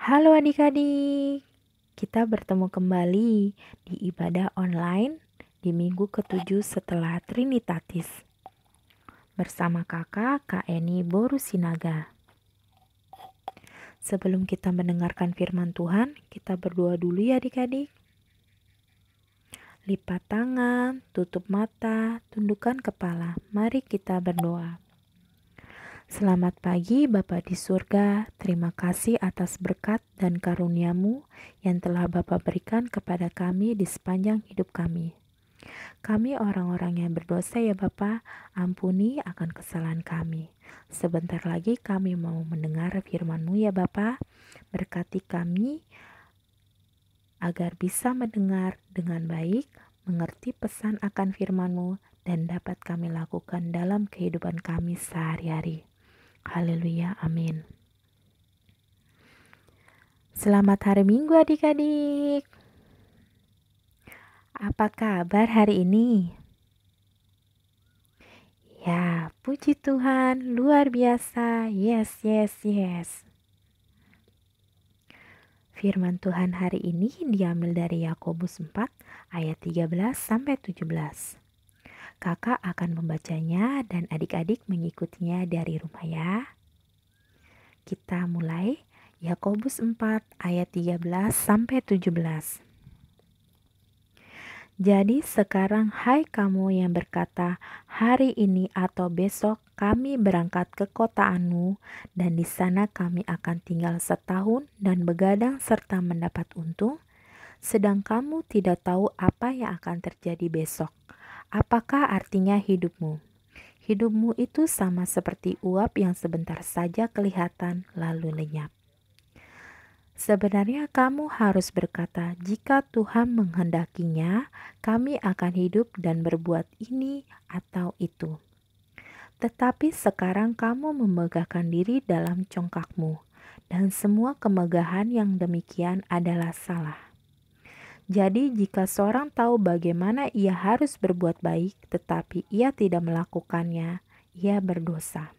Halo adik-adik, kita bertemu kembali di ibadah online di minggu ketujuh setelah Trinitatis bersama kakak Kak Eni Borusinaga. Sebelum kita mendengarkan firman Tuhan, kita berdoa dulu ya adik-adik. Lipat tangan, tutup mata, tundukkan kepala. Mari kita berdoa. Selamat pagi Bapa di surga, terima kasih atas berkat dan karuniamu yang telah Bapa berikan kepada kami di sepanjang hidup kami. Kami orang-orang yang berdosa ya Bapa, ampuni akan kesalahan kami. Sebentar lagi kami mau mendengar Firmanmu ya Bapa, berkati kami agar bisa mendengar dengan baik, mengerti pesan akan Firmanmu dan dapat kami lakukan dalam kehidupan kami sehari-hari. Haleluya, amin. Selamat hari Minggu adik-adik. Apa kabar hari ini? Ya, puji Tuhan, luar biasa. Yes, yes, yes. Firman Tuhan hari ini diambil dari Yakobus 4 ayat 13 sampai 17. Kakak akan membacanya dan adik-adik mengikutinya dari rumah ya. Kita mulai Yakobus 4 ayat 13 sampai 17. Jadi sekarang hai kamu yang berkata, hari ini atau besok kami berangkat ke kota Anu dan di sana kami akan tinggal setahun dan begadang serta mendapat untung, sedang kamu tidak tahu apa yang akan terjadi besok Apakah artinya hidupmu? Hidupmu itu sama seperti uap yang sebentar saja kelihatan lalu lenyap. Sebenarnya kamu harus berkata, "Jika Tuhan menghendakinya, kami akan hidup dan berbuat ini atau itu." Tetapi sekarang kamu memegahkan diri dalam congkakmu, dan semua kemegahan yang demikian adalah salah. Jadi, jika seorang tahu bagaimana ia harus berbuat baik, tetapi ia tidak melakukannya, ia berdosa.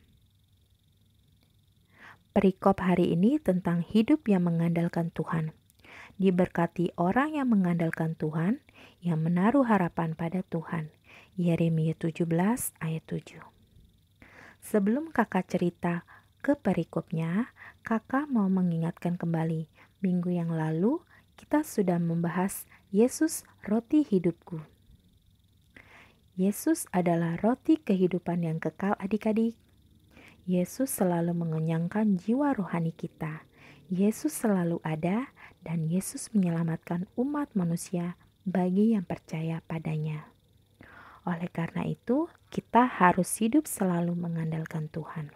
Perikop hari ini tentang hidup yang mengandalkan Tuhan. Diberkati orang yang mengandalkan Tuhan, yang menaruh harapan pada Tuhan. Yeremia 17 ayat 7. Sebelum kakak cerita ke perikopnya, kakak mau mengingatkan kembali minggu yang lalu kita sudah membahas Yesus roti hidupku. Yesus adalah roti kehidupan yang kekal adik-adik. Yesus selalu mengenyangkan jiwa rohani kita. Yesus selalu ada dan Yesus menyelamatkan umat manusia bagi yang percaya padanya. Oleh karena itu, kita harus hidup selalu mengandalkan Tuhan.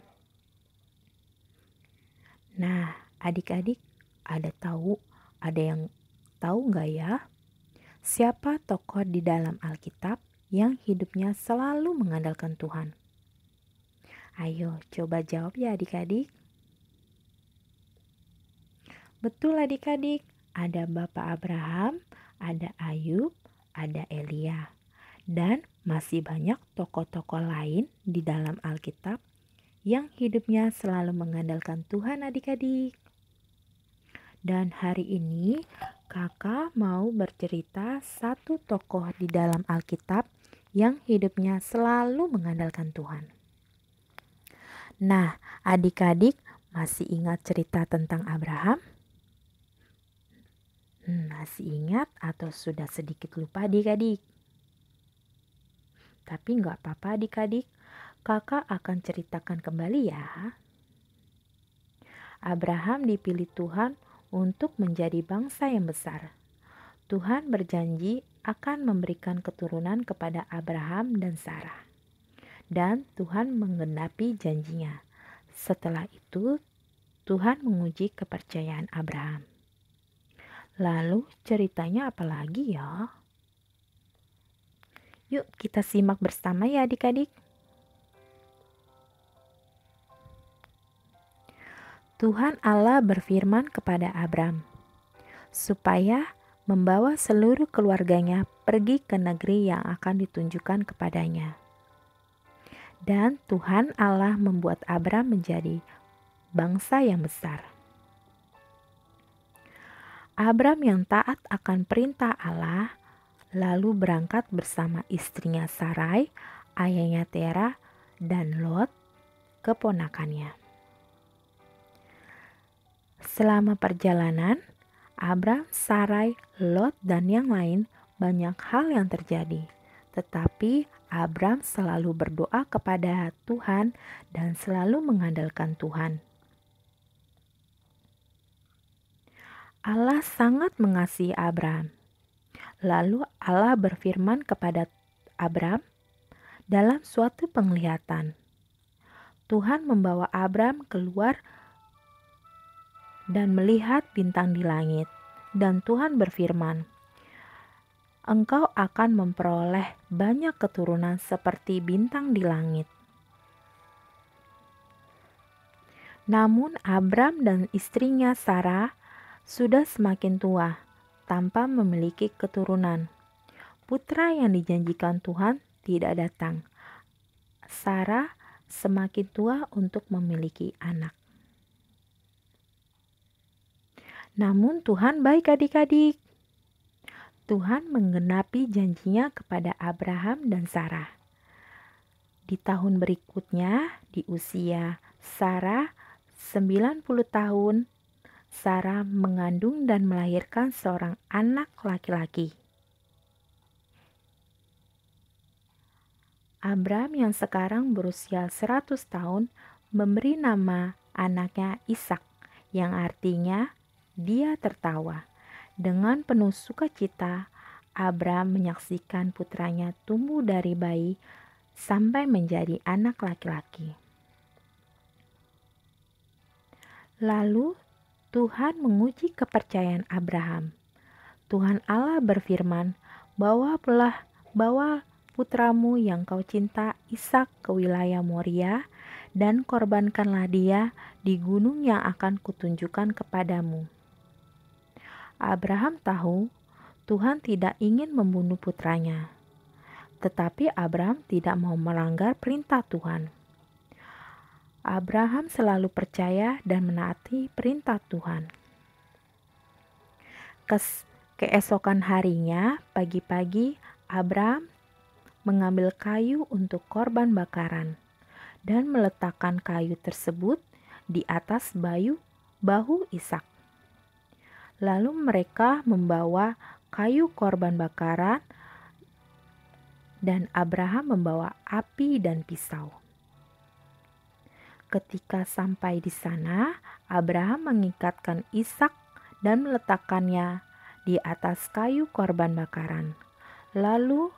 Nah, adik-adik ada tahu ada yang Tahu nggak ya? Siapa tokoh di dalam Alkitab yang hidupnya selalu mengandalkan Tuhan? Ayo, coba jawab ya adik-adik. Betul adik-adik, ada Bapak Abraham, ada Ayub, ada Elia. Dan masih banyak tokoh-tokoh lain di dalam Alkitab yang hidupnya selalu mengandalkan Tuhan adik-adik. Dan hari ini kakak mau bercerita satu tokoh di dalam Alkitab yang hidupnya selalu mengandalkan Tuhan. Nah, adik-adik masih ingat cerita tentang Abraham? Hmm, masih ingat atau sudah sedikit lupa adik-adik? Tapi nggak apa-apa adik-adik, kakak akan ceritakan kembali ya. Abraham dipilih Tuhan untuk menjadi bangsa yang besar. Tuhan berjanji akan memberikan keturunan kepada Abraham dan Sarah. Dan Tuhan menggenapi janjinya. Setelah itu, Tuhan menguji kepercayaan Abraham. Lalu ceritanya apa lagi ya? Yuk kita simak bersama ya adik-adik. Tuhan Allah berfirman kepada Abram, supaya membawa seluruh keluarganya pergi ke negeri yang akan ditunjukkan kepadanya. Dan Tuhan Allah membuat Abram menjadi bangsa yang besar. Abram yang taat akan perintah Allah lalu berangkat bersama istrinya Sarai, ayahnya Tera, dan Lot, keponakannya. Selama perjalanan, Abram, Sarai, Lot, dan yang lain banyak hal yang terjadi. Tetapi Abram selalu berdoa kepada Tuhan dan selalu mengandalkan Tuhan. Allah sangat mengasihi Abram. Lalu Allah berfirman kepada Abram dalam suatu penglihatan. Tuhan membawa Abram keluar dan melihat bintang di langit. Dan Tuhan berfirman, "Engkau akan memperoleh banyak keturunan seperti bintang di langit." Namun, Abram dan istrinya Sarah sudah semakin tua tanpa memiliki keturunan. Putra yang dijanjikan Tuhan tidak datang. Sarah semakin tua untuk memiliki anak. Namun Tuhan baik adik-adik. Tuhan menggenapi janjinya kepada Abraham dan Sarah. Di tahun berikutnya, di usia Sarah 90 tahun, Sarah mengandung dan melahirkan seorang anak laki-laki. Abraham yang sekarang berusia 100 tahun memberi nama anaknya Ishak yang artinya dia tertawa. Dengan penuh sukacita, Abram menyaksikan putranya tumbuh dari bayi sampai menjadi anak laki-laki. Lalu Tuhan menguji kepercayaan Abraham. Tuhan Allah berfirman, "Bawalah bawa putramu yang kau cinta Ishak ke wilayah Moria dan korbankanlah dia di gunung yang akan kutunjukkan kepadamu." Abraham tahu Tuhan tidak ingin membunuh putranya, tetapi Abraham tidak mau melanggar perintah Tuhan. Abraham selalu percaya dan menaati perintah Tuhan. Kes, keesokan harinya, pagi-pagi, Abraham mengambil kayu untuk korban bakaran dan meletakkan kayu tersebut di atas bayu bahu Ishak. Lalu mereka membawa kayu korban bakaran dan Abraham membawa api dan pisau. Ketika sampai di sana, Abraham mengikatkan Ishak dan meletakkannya di atas kayu korban bakaran. Lalu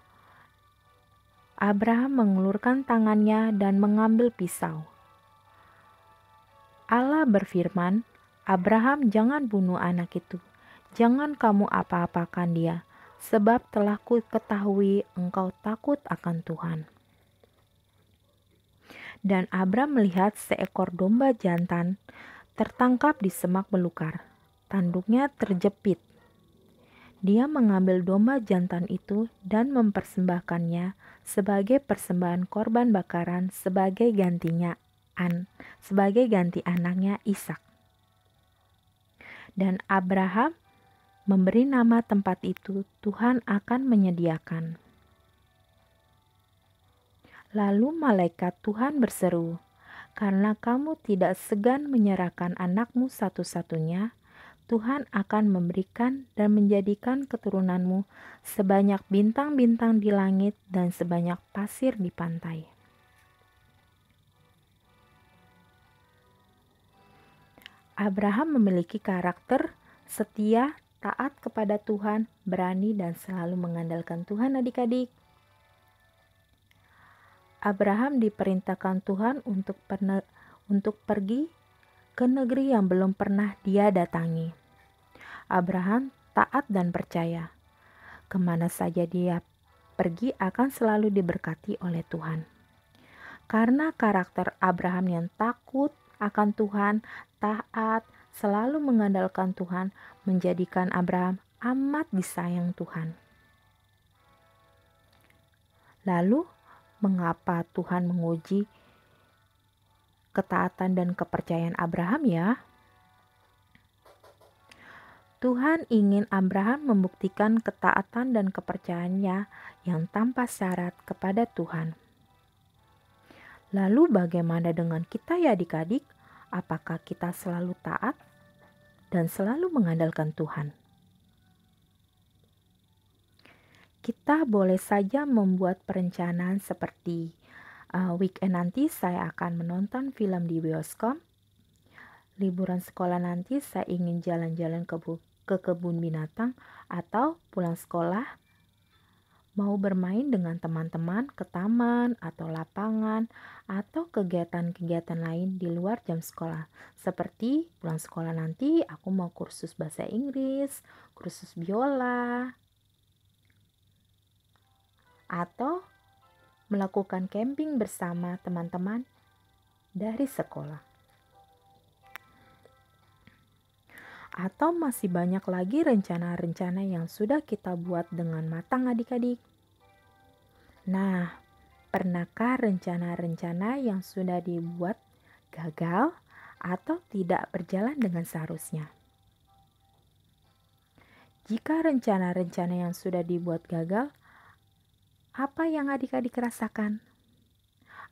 Abraham mengulurkan tangannya dan mengambil pisau. Allah berfirman, Abraham, jangan bunuh anak itu. Jangan kamu apa-apakan dia, sebab telah ku ketahui engkau takut akan Tuhan. Dan Abraham melihat seekor domba jantan tertangkap di semak belukar. Tanduknya terjepit. Dia mengambil domba jantan itu dan mempersembahkannya sebagai persembahan korban bakaran sebagai gantinya an sebagai ganti anaknya Ishak dan Abraham memberi nama tempat itu Tuhan akan menyediakan. Lalu malaikat Tuhan berseru, "Karena kamu tidak segan menyerahkan anakmu satu-satunya, Tuhan akan memberikan dan menjadikan keturunanmu sebanyak bintang-bintang di langit dan sebanyak pasir di pantai." Abraham memiliki karakter setia, taat kepada Tuhan, berani, dan selalu mengandalkan Tuhan. Adik-adik, Abraham diperintahkan Tuhan untuk, perne, untuk pergi ke negeri yang belum pernah dia datangi. Abraham taat dan percaya. Kemana saja dia pergi akan selalu diberkati oleh Tuhan. Karena karakter Abraham yang takut akan Tuhan, taat, selalu mengandalkan Tuhan, menjadikan Abraham amat disayang Tuhan. Lalu, mengapa Tuhan menguji ketaatan dan kepercayaan Abraham ya? Tuhan ingin Abraham membuktikan ketaatan dan kepercayaannya yang tanpa syarat kepada Tuhan. Lalu bagaimana dengan kita ya adik-adik? apakah kita selalu taat dan selalu mengandalkan Tuhan. Kita boleh saja membuat perencanaan seperti uh, weekend nanti saya akan menonton film di bioskop, liburan sekolah nanti saya ingin jalan-jalan ke, ke kebun binatang atau pulang sekolah mau bermain dengan teman-teman ke taman atau lapangan atau kegiatan-kegiatan lain di luar jam sekolah. Seperti pulang sekolah nanti aku mau kursus bahasa Inggris, kursus biola, atau melakukan camping bersama teman-teman dari sekolah. atau masih banyak lagi rencana-rencana yang sudah kita buat dengan matang adik-adik? Nah, pernahkah rencana-rencana yang sudah dibuat gagal atau tidak berjalan dengan seharusnya? Jika rencana-rencana yang sudah dibuat gagal, apa yang adik-adik rasakan?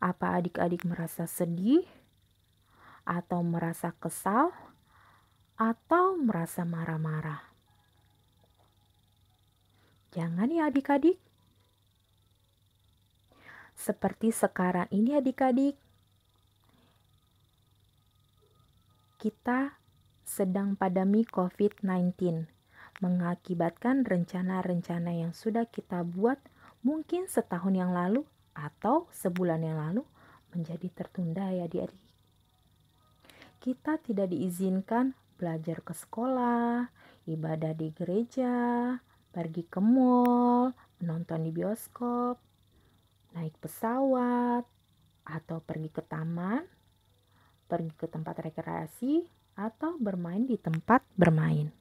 Apa adik-adik merasa sedih atau merasa kesal? atau merasa marah-marah. Jangan ya adik-adik. Seperti sekarang ini adik-adik. Kita sedang pandemi COVID-19 mengakibatkan rencana-rencana yang sudah kita buat mungkin setahun yang lalu atau sebulan yang lalu menjadi tertunda ya adik-adik. Kita tidak diizinkan belajar ke sekolah, ibadah di gereja, pergi ke mall, menonton di bioskop, naik pesawat, atau pergi ke taman, pergi ke tempat rekreasi, atau bermain di tempat bermain.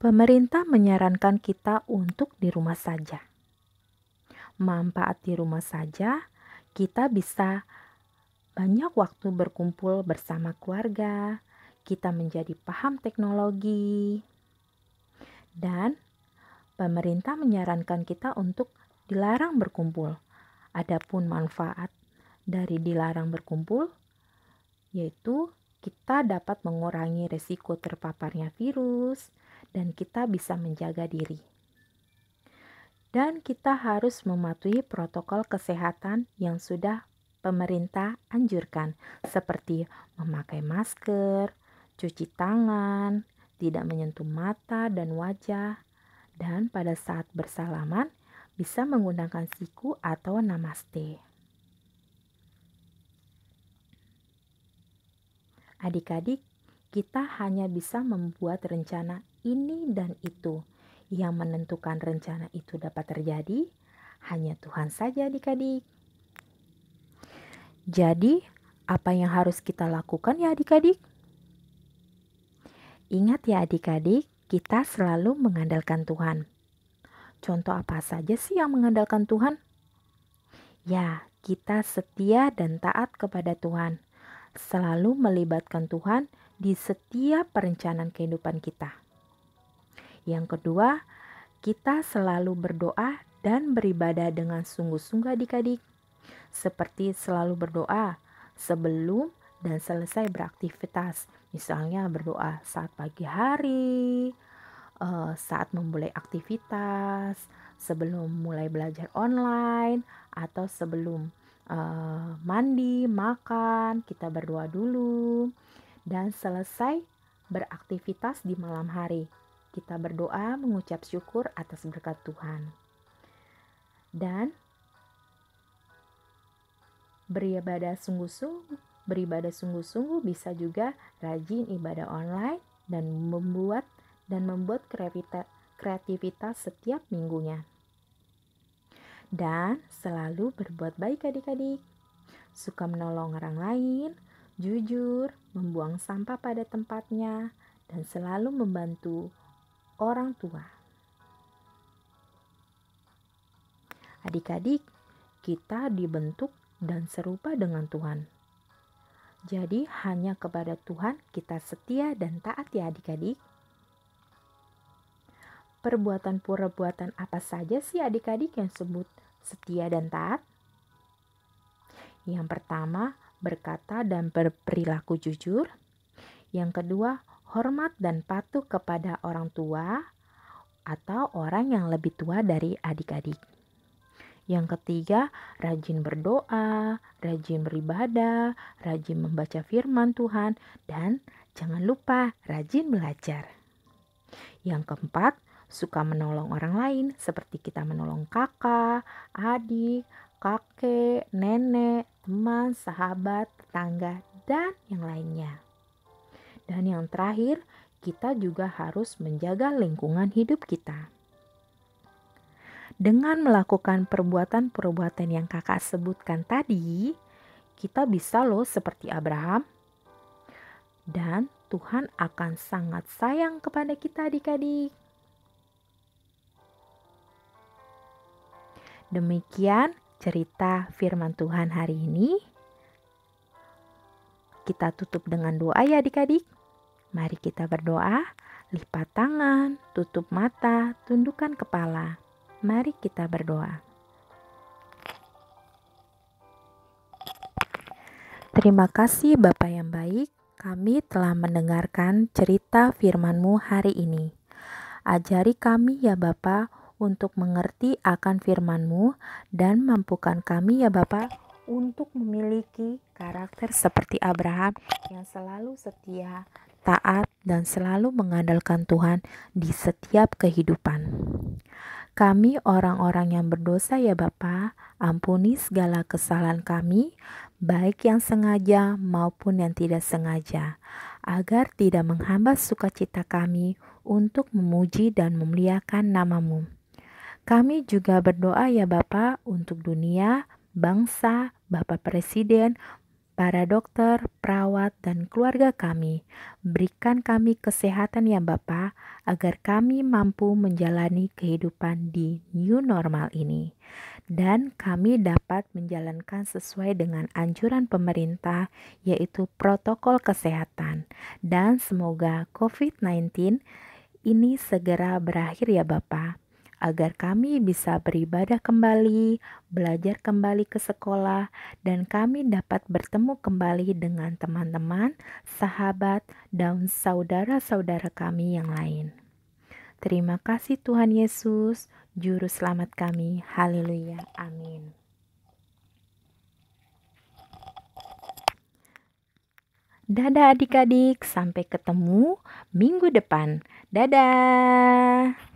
Pemerintah menyarankan kita untuk di rumah saja. Manfaat di rumah saja, kita bisa banyak waktu berkumpul bersama keluarga, kita menjadi paham teknologi, dan pemerintah menyarankan kita untuk dilarang berkumpul. Adapun manfaat dari dilarang berkumpul yaitu kita dapat mengurangi resiko terpaparnya virus dan kita bisa menjaga diri. Dan kita harus mematuhi protokol kesehatan yang sudah pemerintah anjurkan, seperti memakai masker, cuci tangan, tidak menyentuh mata dan wajah, dan pada saat bersalaman bisa menggunakan siku atau namaste. Adik-adik, kita hanya bisa membuat rencana ini dan itu. Yang menentukan rencana itu dapat terjadi hanya Tuhan saja, adik-adik. Jadi, apa yang harus kita lakukan ya adik-adik? Ingat ya adik-adik, kita selalu mengandalkan Tuhan. Contoh apa saja sih yang mengandalkan Tuhan? Ya, kita setia dan taat kepada Tuhan. Selalu melibatkan Tuhan di setiap perencanaan kehidupan kita. Yang kedua, kita selalu berdoa dan beribadah dengan sungguh-sungguh adik-adik seperti selalu berdoa sebelum dan selesai beraktivitas. Misalnya berdoa saat pagi hari, eh, saat memulai aktivitas, sebelum mulai belajar online atau sebelum eh, mandi, makan, kita berdoa dulu dan selesai beraktivitas di malam hari. Kita berdoa mengucap syukur atas berkat Tuhan. Dan beribadah sungguh-sungguh, beribadah sungguh-sungguh bisa juga rajin ibadah online dan membuat dan membuat kreativitas setiap minggunya. Dan selalu berbuat baik adik-adik. Suka menolong orang lain, jujur, membuang sampah pada tempatnya, dan selalu membantu orang tua. Adik-adik, kita dibentuk dan serupa dengan Tuhan. Jadi, hanya kepada Tuhan kita setia dan taat, ya adik-adik. Perbuatan-perbuatan apa saja sih adik-adik yang sebut setia dan taat? Yang pertama, berkata dan berperilaku jujur. Yang kedua, hormat dan patuh kepada orang tua atau orang yang lebih tua dari adik-adik. Yang ketiga, rajin berdoa, rajin beribadah, rajin membaca firman Tuhan, dan jangan lupa rajin belajar. Yang keempat, suka menolong orang lain, seperti kita menolong kakak, adik, kakek, nenek, teman, sahabat, tetangga, dan yang lainnya. Dan yang terakhir, kita juga harus menjaga lingkungan hidup kita. Dengan melakukan perbuatan-perbuatan yang kakak sebutkan tadi, kita bisa loh seperti Abraham. Dan Tuhan akan sangat sayang kepada kita adik-adik. Demikian cerita firman Tuhan hari ini. Kita tutup dengan doa ya adik-adik. Mari kita berdoa, lipat tangan, tutup mata, tundukkan kepala. Mari kita berdoa. Terima kasih Bapa yang baik, kami telah mendengarkan cerita firman-Mu hari ini. Ajari kami ya Bapa untuk mengerti akan firman-Mu dan mampukan kami ya Bapa untuk memiliki karakter seperti Abraham yang selalu setia, taat, dan selalu mengandalkan Tuhan di setiap kehidupan. Kami orang-orang yang berdosa ya Bapa, ampuni segala kesalahan kami, baik yang sengaja maupun yang tidak sengaja, agar tidak menghambat sukacita kami untuk memuji dan memuliakan namamu. Kami juga berdoa ya Bapa untuk dunia, bangsa, Bapak Presiden, para dokter, perawat, dan keluarga kami. Berikan kami kesehatan ya Bapa, agar kami mampu menjalani kehidupan di new normal ini. Dan kami dapat menjalankan sesuai dengan anjuran pemerintah, yaitu protokol kesehatan. Dan semoga COVID-19 ini segera berakhir ya Bapak agar kami bisa beribadah kembali, belajar kembali ke sekolah, dan kami dapat bertemu kembali dengan teman-teman, sahabat, dan saudara-saudara kami yang lain. Terima kasih Tuhan Yesus, Juru Selamat kami. Haleluya. Amin. Dadah adik-adik, sampai ketemu minggu depan. Dadah.